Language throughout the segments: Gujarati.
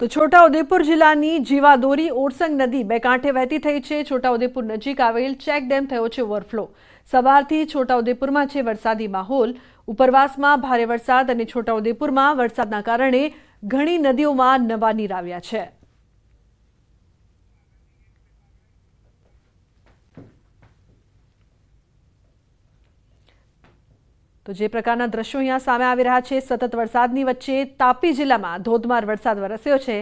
તો છોટાઉદેપુર જિલ્લાની જીવાદોરી ઓરસંગ નદી બે કાંઠે વહેતી થઈ છે છોટાઉદેપુર નજીક આવેલ ચેક ડેમ થયો છે ઓવરફ્લો સવારથી છોટાઉદેપુરમાં છે વરસાદી માહોલ ઉપરવાસમાં ભારે વરસાદ અને છોટાઉદેપુરમાં વરસાદના કારણે ઘણી નદીઓમાં નવા નીર આવ્યા છે તો જે પ્રકારના દ્રશ્યો અહીંયા સામે આવી રહ્યા છે સતત વરસાદની વચ્ચે તાપી જિલ્લામાં ધોધમાર વરસાદ વરસ્યો છે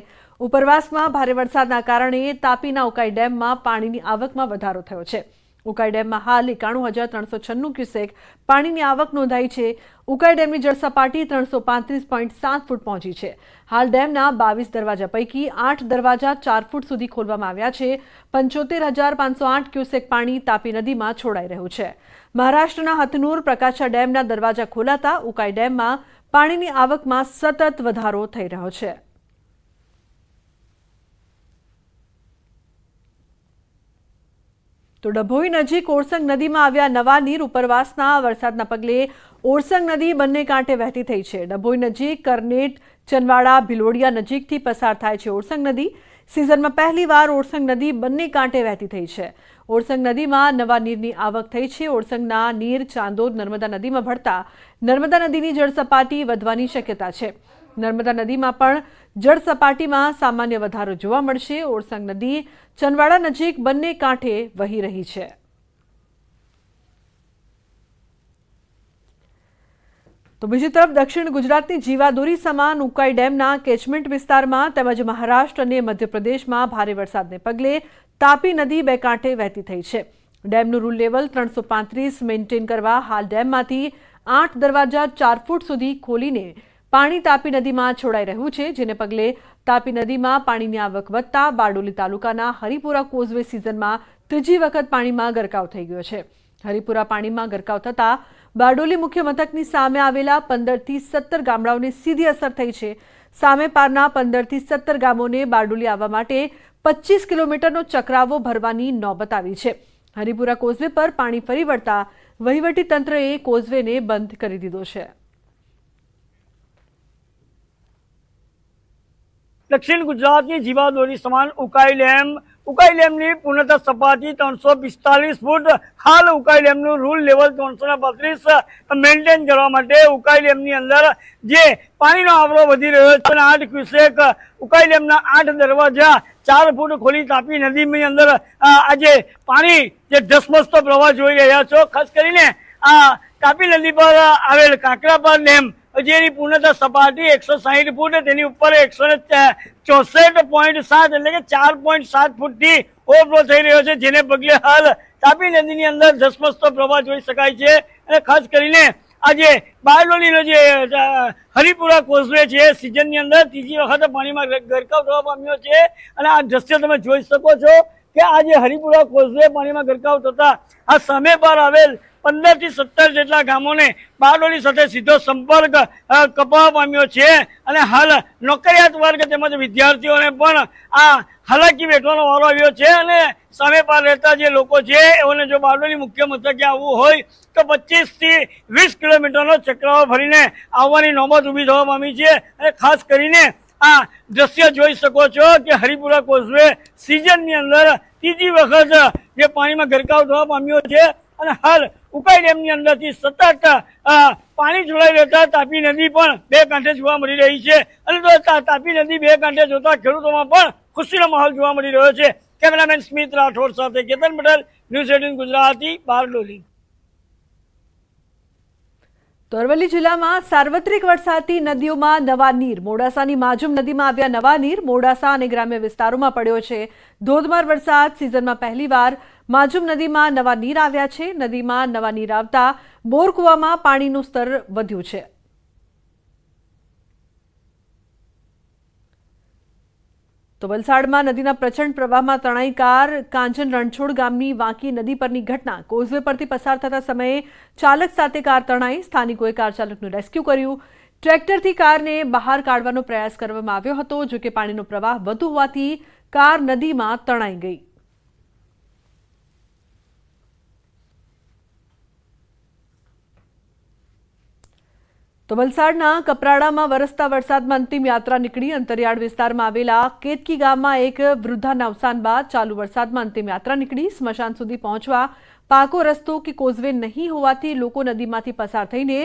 ઉપરવાસમાં ભારે વરસાદના કારણે તાપીના ઉકાઈ ડેમમાં પાણીની આવકમાં વધારો થયો છે ઉકાઈ ડેમમાં હાલ એકાણું હજાર ત્રણસો છન્નું ક્યુસેક પાણીની આવક નોંધાઈ છે ઉકાઈ ડેમની જળસપાટી ત્રણસો પાંત્રીસ પોઈન્ટ સાત ફૂટ પહોંચી છે હાલ ડેમના બાવીસ દરવાજા પૈકી આઠ દરવાજા ચાર ફૂટ સુધી ખોલવામાં આવ્યા છે પંચોતેર હજાર પાંચસો આઠ ક્યુસેક પાણી તાપી નદીમાં છોડાઈ રહ્યું છે મહારાષ્ટ્રના હથનૂર પ્રકાશા ડેમના દરવાજા ખોલાતા ઉકાઈ ડેમમાં પાણીની આવકમાં સતત વધારો થઈ રહ્યો છે તો ડભોઈ નજીક ઓરસંગ નદીમાં આવ્યા નવા નીર ઉપરવાસના વરસાદના પગલે ઓરસંગ નદી બંને કાંઠે વહેતી થઈ છે ડભોઈ નજીક કરનેટ ચનવાડા ભિલોડિયા નજીકથી પસાર થાય છે ઓરસંગ નદી સિઝનમાં પહેલીવાર ઓરસંગ નદી બંને કાંઠે વહેતી થઈ છે ઓરસંગ નદીમાં નવા નીરની આવક થઈ છે ઓરસંગના નીર ચાંદોદ નર્મદા નદીમાં ભળતા નર્મદા નદીની જળસપાટી વધવાની શક્યતા છે નર્મદા નદીમાં પણ જળ સપાટીમાં સામાન્ય વધારો જોવા મળશે ઓરસંગ નદી ચનવાડા નજીક બંને કાંઠે વહી રહી છે તો બીજી તરફ દક્ષિણ ગુજરાતની જીવાદોરી સમાન ઉકાઈ ડેમના કેચમેન્ટ વિસ્તારમાં તેમજ મહારાષ્ટ્ર અને મધ્યપ્રદેશમાં ભારે વરસાદને પગલે તાપી નદી બે કાંઠે વહેતી થઈ છે ડેમનું રૂલ લેવલ ત્રણસો પાંત્રીસ મેન્ટેન કરવા હાલ ડેમમાંથી આઠ દરવાજા ચાર ફૂટ સુધી ખોલીને પાણી તાપી નદીમાં છોડાઈ રહ્યું છે જેને પગલે તાપી નદીમાં પાણીની આવક વધતા બારડોલી તાલુકાના હરિપુરા કોઝવે સિઝનમાં ત્રીજી વખત પાણીમાં ગરકાવ થઈ ગયો છે હરિપુરા પાણીમાં ગરકાવ થતાં બારડોલી મુખ્ય મથકની સામે આવેલા પંદરથી સત્તર ગામડાઓને સીધી અસર થઈ છે સામેપારના પંદરથી સત્તર ગામોને બારડોલી આવવા માટે પચીસ કિલોમીટરનો ચક્રાવો ભરવાની નોબત આવી છે હરિપુરા કોઝવે પર પાણી ફરી વળતા વહીવટીતંત્રએ કોઝવેને બંધ કરી દીધો છે દક્ષિણ ગુજરાતની જીવાદોરી સમાન ઉકાઈ ડેમ ઉકાઈ ડેમની પૂર્ણત સપાટી ત્રણસો પિસ્તાલીસ ફૂટ હાલ ઉકાઈ ડેમનું રૂલ લેવલ ત્રણસો બત્રીસ મેન્ટેન કરવા માટે ઉકાઈ ડેમની અંદર જે પાણીનો આવરો વધી રહ્યો છે આઠ ક્યુસેક ઉકાઈ ડેમના આઠ દરવાજા ચાર ફૂટ ખોલી તાપી નદીની અંદર આજે પાણી જે ધસમસતો પ્રવાહ જોઈ રહ્યા છો ખાસ કરીને આ તાપી નદી પર આવેલ કાકરાપાર ડેમ જેની પૂર્ણતા સપાટી એકસો સાહીઠ ફૂટ તેની ઉપર એકસો ચોસઠ પોઈન્ટ સાત એટલે કે ચાર પોઈન્ટ સાત ફૂટથી ઓવરફ્લો થઈ રહ્યો છે જેને પગલે હાલ તાપી નદીની અંદર ધસમસતો પ્રવાહ જોઈ શકાય છે અને ખાસ કરીને આજે બારડોલીનો જે હરિપુરા કોઝવે છે સિઝનની અંદર ત્રીજી વખત પાણીમાં ગરકાવ થવા પામ્યો છે અને આ દ્રશ્ય તમે જોઈ શકો છો કે આજે હરિપુરા કોઝવે પાણીમાં ગરકાવ થતા આ સામે પર આવેલ પંદર થી સત્તર જેટલા ગામોને બારડોલી સાથે સીધો સંપર્ક કપાવા પામ્યો છે અને હાલ નોકરિયાત વર્ગ તેમજ વિદ્યાર્થીઓને પણ આ હાલાકી વેઠવાનો વારો આવ્યો છે અને સામે પાર રહેતા જે લોકો છે એઓને જો બારડોલી મુખ્ય મથકે આવવું હોય તો પચીસ થી વીસ કિલોમીટરનો ચક્રાઓ ફરીને આવવાની નોબત ઊભી થવા પામી છે અને ખાસ કરીને આ દ્રશ્ય જોઈ શકો છો કે હરિપુરા કોઝવે સિઝનની અંદર ત્રીજી વખત જે પાણીમાં ગરકાવ થવા પામ્યો છે અને હાલ ઉકાઈ ડેમની અંદરથી સતત પાણી જોડાઈ રહેતા તાપી નદી પણ બે કાંઠે જોવા મળી રહી છે અને તાપી નદી બે કાંઠે જોતા ખેડૂતોમાં પણ ખુશીનો માહોલ જોવા મળી રહ્યો છે કેમેરામેન સ્મિત રાઠોડ સાથે કેતન પટેલ ન્યૂઝ એટીન ગુજરાતી બારડોલી તો અરવલ્લી જિલ્લામાં સાર્વત્રિક વરસાદથી નદીઓમાં નવા નીર મોડાસાની માજુમ નદીમાં આવ્યા નવા નીર મોડાસા અને ગ્રામ્ય વિસ્તારોમાં પડ્યો છે ધોધમાર વરસાદ સિઝનમાં પહેલીવાર માજુમ નદીમાં નવા નીર આવ્યા છે નદીમાં નવા નીર આવતા બોરકુવામાં પાણીનું સ્તર વધ્યું છે તો વલસાડમાં નદીના પ્રચંડ પ્રવાહમાં તણાઈ કાર કાંચન રણછોડ ગામની વાંકી નદી પરની ઘટના કોઝવે પરથી પસાર થતા સમયે ચાલક સાથે કાર તણાઈ સ્થાનિકોએ કાર ચાલકનું રેસ્ક્યુ કર્યું ટ્રેક્ટરથી કારને બહાર કાઢવાનો પ્રયાસ કરવામાં આવ્યો હતો જોકે પાણીનો પ્રવાહ વધુ હોવાથી કાર નદીમાં તણાઈ ગઈ તો વલસાડના કપરાડામાં વરસતા વરસાદમાં અંતિમ યાત્રા નીકળી અંતરિયાળ વિસ્તારમાં આવેલા કેતકી ગામમાં એક વૃદ્ધાના અવસાન બાદ ચાલુ વરસાદમાં અંતિમ યાત્રા નીકળી સ્મશાન સુધી પહોંચવા પાકો રસ્તો કે કોઝવે નહીં હોવાથી લોકો નદીમાંથી પસાર થઈને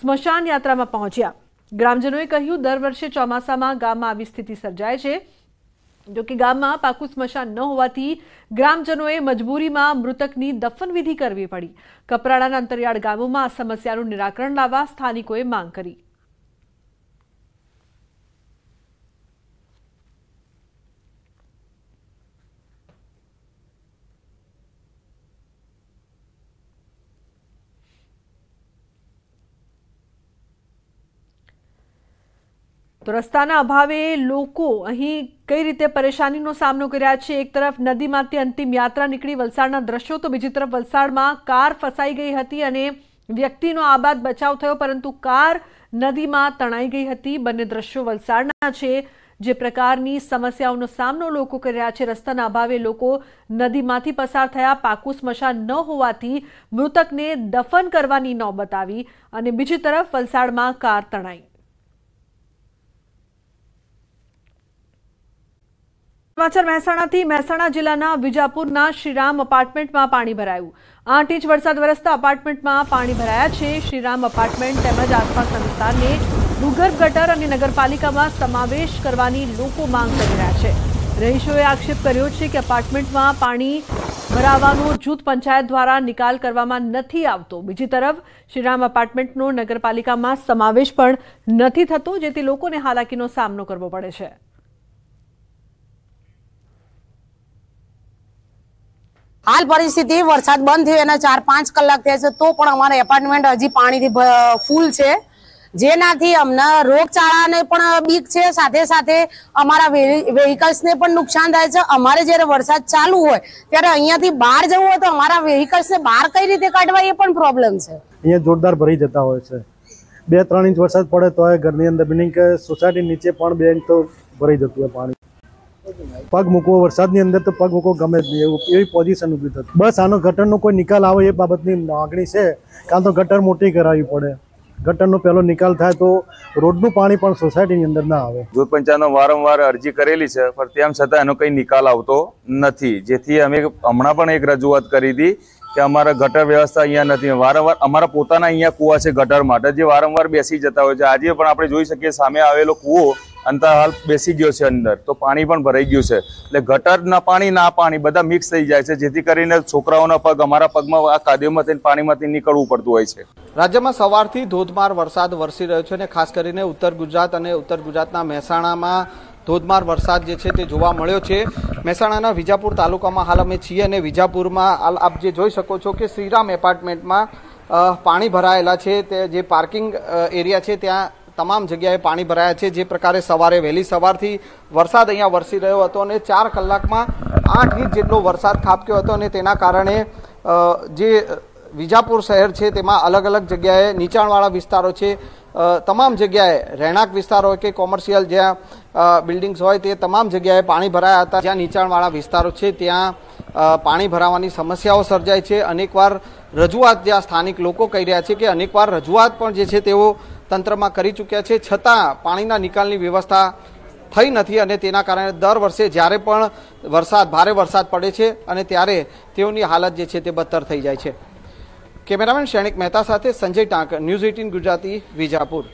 સ્મશાન યાત્રામાં પહોંચ્યા ગ્રામજનોએ કહ્યું દર વર્ષે ચોમાસામાં ગામમાં આવી સ્થિતિ સર્જાય છે જોકે ગામમાં પાકું સ્મશાન ન હોવાથી ગ્રામજનોએ મજબૂરીમાં મૃતકની દફનવિધિ કરવી પડી કપરાડાના અંતરિયાળ ગામોમાં આ સમસ્યાનું નિરાકરણ લાવવા સ્થાનિકોએ માંગ કરી તો રસ્તાના અભાવે લોકો અહીં કઈ રીતે પરેશાનીનો સામનો કર્યા છે એક તરફ નદીમાંથી અંતિમ યાત્રા નીકળી વલસાડના દ્રશ્યો તો બીજી તરફ વલસાડમાં કાર ફસાઈ ગઈ હતી અને વ્યક્તિનો આબાદ બચાવ થયો પરંતુ કાર નદીમાં તણાઈ ગઈ હતી બંને દ્રશ્યો વલસાડના છે જે પ્રકારની સમસ્યાઓનો સામનો લોકો કરી રહ્યા છે રસ્તાના અભાવે લોકો નદીમાંથી પસાર થયા પાકું સ્મશાન ન હોવાથી મૃતકને દફન કરવાની નોબત આવી અને બીજી તરફ વલસાડમાં કાર તણાઈ સમાચાર મહેસાણાથી મહેસાણા જિલ્લાના વિજાપુરના શ્રીરામ અપાર્ટમેન્ટમાં પાણી ભરાયું આઠ ઇંચ વરસાદ વરસતા અપાર્ટમેન્ટમાં પાણી ભરાયા છે શ્રીરામ અપાર્ટમેન્ટ તેમજ આસપાસના વિસ્તારને ભૂગર્ભ ગટર અને નગરપાલિકામાં સમાવેશ કરવાની લોકો માંગ કરી રહ્યા છે રહીશોએ આક્ષેપ કર્યો છે કે અપાર્ટમેન્ટમાં પાણી ભરાવાનો જૂથ પંચાયત દ્વારા નિકાલ કરવામાં નથી આવતો બીજી તરફ શ્રીરામ અપાર્ટમેન્ટનો નગરપાલિકામાં સમાવેશ પણ નથી થતો જેથી લોકોને હાલાકીનો સામનો કરવો પડે છે હાલ પરિસ્થિતિ વરસાદ બંધ થયો એના ચાર પાંચ કલાક થયા છે તો પણ અમારા એપાર્ટમેન્ટ હજી પાણીથી ફૂલ છે જેનાથી અમને રોગચાળાને પણ બીક છે સાથે સાથે અમારા વેહિકલ્સને પણ નુકસાન થાય છે અમારે જ્યારે વરસાદ ચાલુ હોય ત્યારે અહીંયાથી બહાર જવું હોય તો અમારા વેહિકલ્સને બહાર કઈ રીતે કાઢવા એ પણ પ્રોબ્લેમ છે અહીંયા જોરદાર ભરી જતા હોય છે બે ત્રણ ઇંચ વરસાદ પડે તો ઘરની અંદર બિલ્ડિંગ કે સોસાયટી નીચે પણ બે ઇંચ તો ભરી જતું હોય પાણી પગ મૂકવો વરસાદની અંદર તો પગ મૂકવો ગમે જ નહીં એવું એવી પોઝિશન ઊભી થતી બસ આનો ગટરનો કોઈ નિકાલ આવે એ બાબતની માગણી છે કાં તો ગટર મોટી કરાવવી પડે ગટરનો પહેલો નિકાલ થાય તો રોડનું પાણી પણ સોસાયટીની અંદર ના આવે દૂધ પંચાયતનો વારંવાર અરજી કરેલી છે પણ તેમ છતાં એનો કંઈ નિકાલ આવતો નથી જેથી અમે હમણાં પણ એક રજૂઆત કરી હતી કે અમારા ગટર વ્યવસ્થા અહીંયા નથી વારંવાર અમારા પોતાના અહીંયા કૂવા છે ગટર માટે જે વારંવાર બેસી જતા હોય છે આજે પણ આપણે જોઈ શકીએ સામે આવેલો કૂવો અંતર હાલ બેસી ગયો છે અંદર તો પાણી પણ ભરાઈ ગયું છે એટલે ગટરના પાણી ના પાણી બધા મિક્સ થઈ જાય છે જેથી કરીને છોકરાઓના પગ અમારા પગમાં આ કાદીઓમાંથી પાણીમાંથી નીકળવું પડતું હોય છે રાજ્યમાં સવારથી ધોધમાર વરસાદ વરસી રહ્યો છે અને ખાસ કરીને ઉત્તર ગુજરાત અને ઉત્તર ગુજરાતના મહેસાણામાં ધોધમાર વરસાદ જે છે તે જોવા મળ્યો છે મહેસાણાના વિજાપુર તાલુકામાં હાલ અમે છીએ અને વિજાપુરમાં હાલ આપ જે જોઈ શકો છો કે શ્રીરામ એપાર્ટમેન્ટમાં પાણી ભરાયેલા છે તે જે પાર્કિંગ એરિયા છે ત્યાં તમામ જગ્યાએ પાણી ભરાયા છે જે પ્રકારે સવારે વહેલી સવારથી વરસાદ અહીંયા વરસી રહ્યો હતો અને ચાર કલાકમાં આઠ ઇંચ જેટલો વરસાદ ખાબક્યો હતો અને તેના કારણે જે વિજાપુર શહેર છે તેમાં અલગ અલગ જગ્યાએ નીચાણવાળા વિસ્તારો છે તમામ જગ્યાએ રહેણાંક વિસ્તારો કે કોમર્શિયલ જ્યાં બિલ્ડિંગ્સ હોય તે તમામ જગ્યાએ પાણી ભરાયા હતા જ્યાં નીચાણવાળા વિસ્તારો છે ત્યાં પાણી ભરાવાની સમસ્યાઓ સર્જાય છે અનેકવાર રજૂઆત જ્યાં સ્થાનિક લોકો કહી રહ્યા છે કે અનેકવાર રજૂઆત પણ જે છે તેઓ તંત્રમાં કરી ચૂક્યા છે છતાં પાણીના નિકાલની વ્યવસ્થા થઈ નથી અને તેના કારણે દર વર્ષે જ્યારે પણ વરસાદ ભારે વરસાદ પડે છે અને ત્યારે તેઓની હાલત જે છે તે બદતર થઈ જાય છે કેમેરામેન શ્રેણિક મહેતા સાથે સંજય ટાંક ન્યૂઝ એટીન ગુજરાતી વિજાપુર